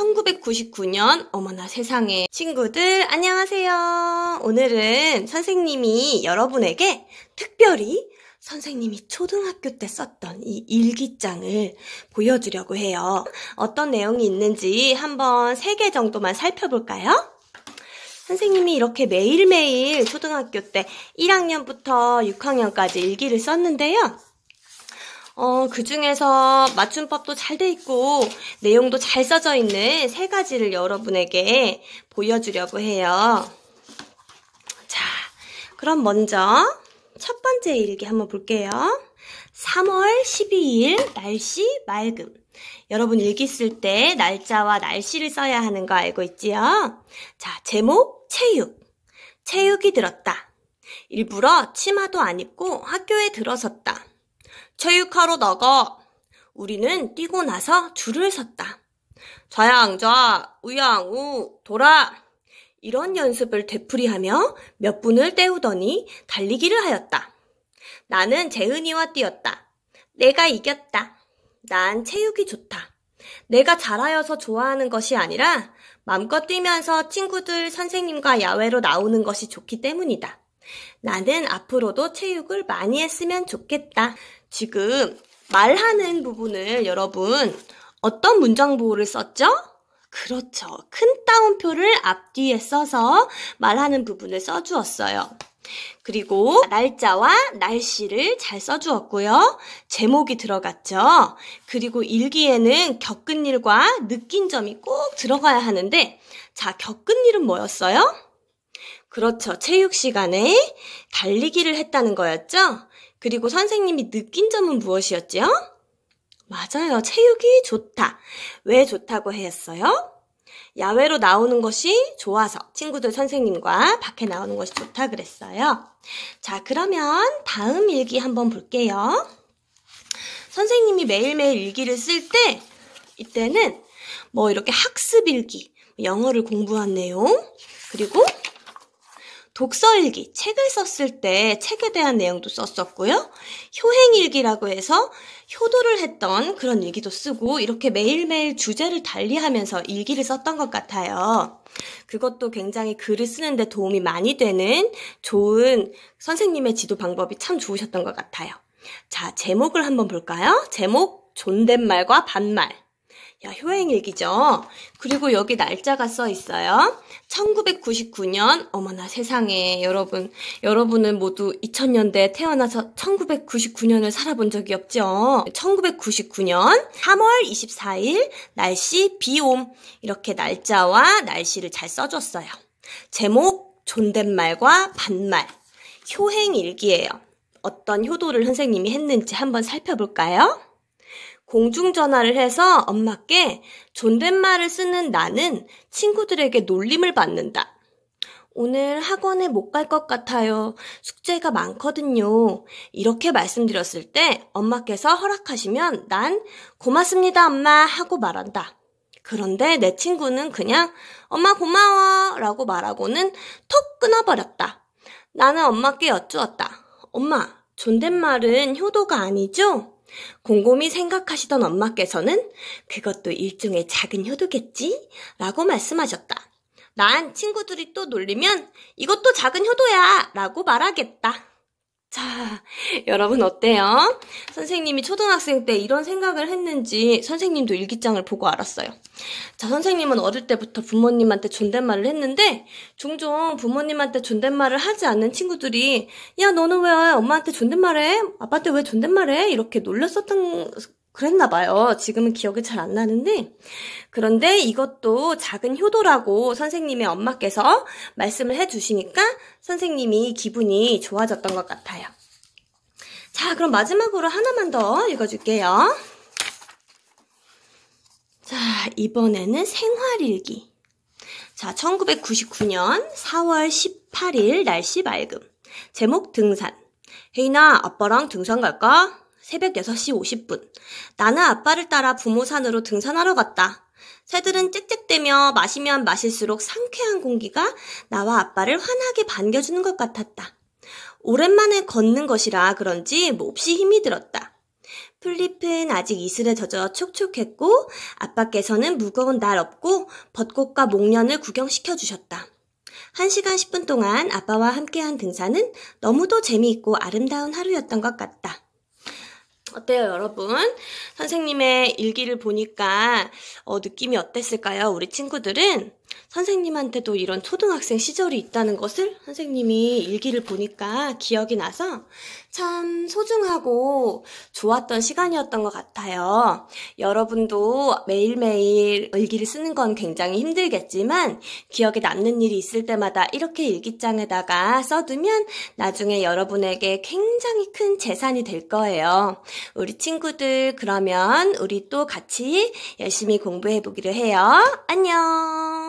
1999년 어머나 세상에 친구들 안녕하세요. 오늘은 선생님이 여러분에게 특별히 선생님이 초등학교 때 썼던 이 일기장을 보여주려고 해요. 어떤 내용이 있는지 한번 3개 정도만 살펴볼까요? 선생님이 이렇게 매일매일 초등학교 때 1학년부터 6학년까지 일기를 썼는데요. 어, 그 중에서 맞춤법도 잘 돼 있고 내용도 잘 써져 있는 세 가지를 여러분에게 보여주려고 해요. 자, 그럼 먼저 첫 번째 일기 한번 볼게요. 3월 12일 날씨 맑음. 여러분 일기 쓸 때 날짜와 날씨를 써야 하는 거 알고 있지요? 자, 제목 체육. 체육이 들었다. 일부러 치마도 안 입고 학교에 들어섰다. 체육하러 나가. 우리는 뛰고 나서 줄을 섰다. 좌양좌, 우양우, 돌아. 이런 연습을 되풀이하며 몇 분을 때우더니 달리기를 하였다. 나는 재은이와 뛰었다. 내가 이겼다. 난 체육이 좋다. 내가 잘하여서 좋아하는 것이 아니라 맘껏 뛰면서 친구들, 선생님과 야외로 나오는 것이 좋기 때문이다. 나는 앞으로도 체육을 많이 했으면 좋겠다. 지금 말하는 부분을 여러분 어떤 문장 보호를 썼죠? 그렇죠. 큰 따옴표를 앞뒤에 써서 말하는 부분을 써주었어요. 그리고 날짜와 날씨를 잘 써주었고요. 제목이 들어갔죠. 그리고 일기에는 겪은 일과 느낀 점이 꼭 들어가야 하는데, 자, 겪은 일은 뭐였어요? 그렇죠. 체육 시간에 달리기를 했다는 거였죠. 그리고 선생님이 느낀 점은 무엇이었지요? 맞아요. 체육이 좋다. 왜 좋다고 했어요? 야외로 나오는 것이 좋아서 친구들 선생님과 밖에 나오는 것이 좋다 그랬어요. 자, 그러면 다음 일기 한번 볼게요. 선생님이 매일매일 일기를 쓸 때 이때는 뭐 이렇게 학습 일기, 영어를 공부한 내용, 그리고 독서일기, 책을 썼을 때 책에 대한 내용도 썼었고요. 효행일기라고 해서 효도를 했던 그런 일기도 쓰고 이렇게 매일매일 주제를 달리하면서 일기를 썼던 것 같아요. 그것도 굉장히 글을 쓰는데 도움이 많이 되는 좋은 선생님의 지도 방법이 참 좋으셨던 것 같아요. 자, 제목을 한번 볼까요? 제목, 존댓말과 반말. 효행일기죠. 그리고 여기 날짜가 써 있어요. 1999년, 어머나 세상에, 여러분, 여러분은 모두 2000년대에 태어나서 1999년을 살아본 적이 없죠. 1999년 3월 24일, 날씨 비옴. 이렇게 날짜와 날씨를 잘 써줬어요. 제목, 존댓말과 반말. 효행일기예요. 어떤 효도를 선생님이 했는지 한번 살펴볼까요? 공중전화를 해서 엄마께 존댓말을 쓰는 나는 친구들에게 놀림을 받는다. 오늘 학원에 못 갈 것 같아요. 숙제가 많거든요. 이렇게 말씀드렸을 때 엄마께서 허락하시면 난 고맙습니다, 엄마 하고 말한다. 그런데 내 친구는 그냥 엄마 고마워 라고 말하고는 톡 끊어버렸다. 나는 엄마께 여쭈었다. 엄마, 존댓말은 효도가 아니죠? 곰곰이 생각하시던 엄마께서는 그것도 일종의 작은 효도겠지? 라고 말씀하셨다. 난 친구들이 또 놀리면 이것도 작은 효도야! 라고 말하겠다. 자, 여러분 어때요? 선생님이 초등학생 때 이런 생각을 했는지 선생님도 일기장을 보고 알았어요. 자, 선생님은 어릴 때부터 부모님한테 존댓말을 했는데 종종 부모님한테 존댓말을 하지 않는 친구들이 야, 너는 왜 엄마한테 존댓말해? 아빠한테 왜 존댓말해? 이렇게 놀렸었던 그랬나 봐요. 지금은 기억이 잘 안 나는데. 그런데 이것도 작은 효도라고 선생님의 엄마께서 말씀을 해 주시니까 선생님이 기분이 좋아졌던 것 같아요. 자, 그럼 마지막으로 하나만 더 읽어줄게요. 자, 이번에는 생활일기. 자, 1999년 4월 18일 날씨 맑음. 제목 등산. 혜인아, 아빠랑 등산 갈까? 새벽 6시 50분. 나는 아빠를 따라 부모 산으로 등산하러 갔다. 새들은 짹짹대며 마시면 마실수록 상쾌한 공기가 나와 아빠를 환하게 반겨주는 것 같았다. 오랜만에 걷는 것이라 그런지 몹시 힘이 들었다. 풀잎은 아직 이슬에 젖어 촉촉했고 아빠께서는 무거운 날 업고 벚꽃과 목련을 구경시켜 주셨다. 1시간 10분 동안 아빠와 함께한 등산은 너무도 재미있고 아름다운 하루였던 것 같다. 어때요, 여러분? 선생님의 일기를 보니까 어, 느낌이 어땠을까요? 우리 친구들은 선생님한테도 이런 초등학생 시절이 있다는 것을 선생님이 일기를 보니까 기억이 나서 참 소중하고 좋았던 시간이었던 것 같아요. 여러분도 매일매일 일기를 쓰는 건 굉장히 힘들겠지만 기억에 남는 일이 있을 때마다 이렇게 일기장에다가 써두면 나중에 여러분에게 굉장히 큰 재산이 될 거예요. 우리 친구들 그러면 우리 또 같이 열심히 공부해 보기로 해요. 안녕!